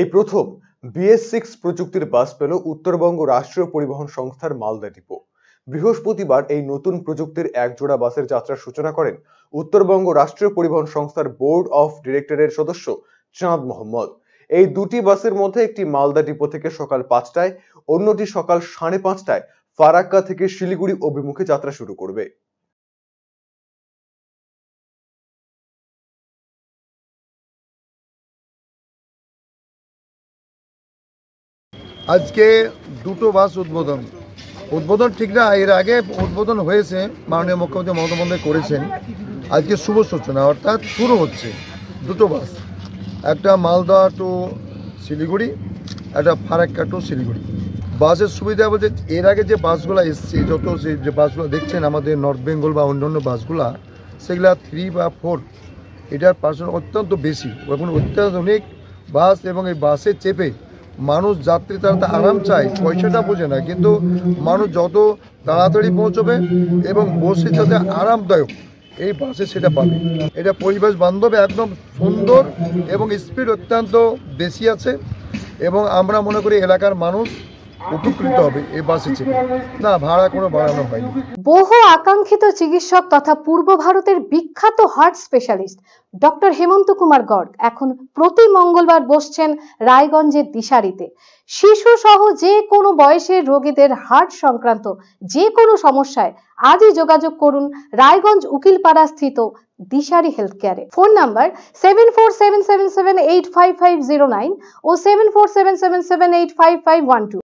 এই প্রথম BS six প্রযুক্তির বাস পেল উত্তরবঙ্গ রাষ্ট্রীয় পরিবহন সংস্থার মালদা ডিপো বৃহস্পতিবার এই নতুন প্রযুক্তির একজোড়া বাসের যাত্রার সূচনা করেন উত্তরবঙ্গ রাষ্ট্রীয় পরিবহন সংস্থার বোর্ড অফ ডিরেক্টরের সদস্য চাঁদ মোহাম্মদ এই দুটি বাসের মধ্যে একটি মালদা ডিপো থেকে সকাল পাঁচটায় অন্যটি সকাল সাড়ে পাঁচটায় ফারাক্কা থেকে শিলিগুড়ি অভিমুখে যাত্রা শুরু করবে আজকে দুটো বাস উদ্বোধন উদ্বোধন ঠিক না এর আগে উদ্বোধন হয়েছে মাননীয় মুখ্যমন্ত্রী মমতা বন্দ্যোপাধ্যায় করেছেন আজকে শুভ সূচনা অর্থাৎ শুরু হচ্ছে দুটো বাস একটা মালদা টু শিলিগুড়ি একটা ফারাক্কা টু শিলিগুড়ি বাসের সুবিধা বলতে এর আগে যে বাসগুলো এসছে যত যে বাসগুলো দেখছেন আমাদের নর্থ বেঙ্গল বা অন্যান্য বাসগুলা সেগুলো থ্রি বা ফোর এটার পার্সেন্ট অত্যন্ত বেশি এবং অত্যাধুনিক বাস এবং এই বাসে চেপে মানুষ যাত্রী তারা তো আরাম চায় পয়সাটা বোঝে না কিন্তু মানুষ যত তাড়াতাড়ি পৌঁছবে এবং বসে যাতে আরামদায়ক এই বাসে সেটা পাবে এটা পরিবেশ বান্ধব একদম সুন্দর এবং স্পিড অত্যন্ত বেশি আছে এবং আমরা মনে করি এলাকার মানুষ উপকৃত হবে এ বাসে চেপে না ভাড়া কোনো বাড়ানো হয়নি বহু আকাঙ্ক্ষিত চিকিৎসক তথা পূর্ব ভারতের বিখ্যাত heart specialist doctor Hemanta Kumar Garg এখন প্রতি মঙ্গলবার বসছেন রায়গঞ্জের দিশারিতে শিশু সহ যে কোনো বয়সের রোগীদের হার্ট সংক্রান্ত যে কোনো সমস্যায় আজই যোগাযোগ করুন রায়গঞ্জ উকিলপাড়া স্থিত দিশারি হেলথ কেয়ারে phone number seven four seven seven seven eight five five zero nine ও seven four seven seven seven eight five five one two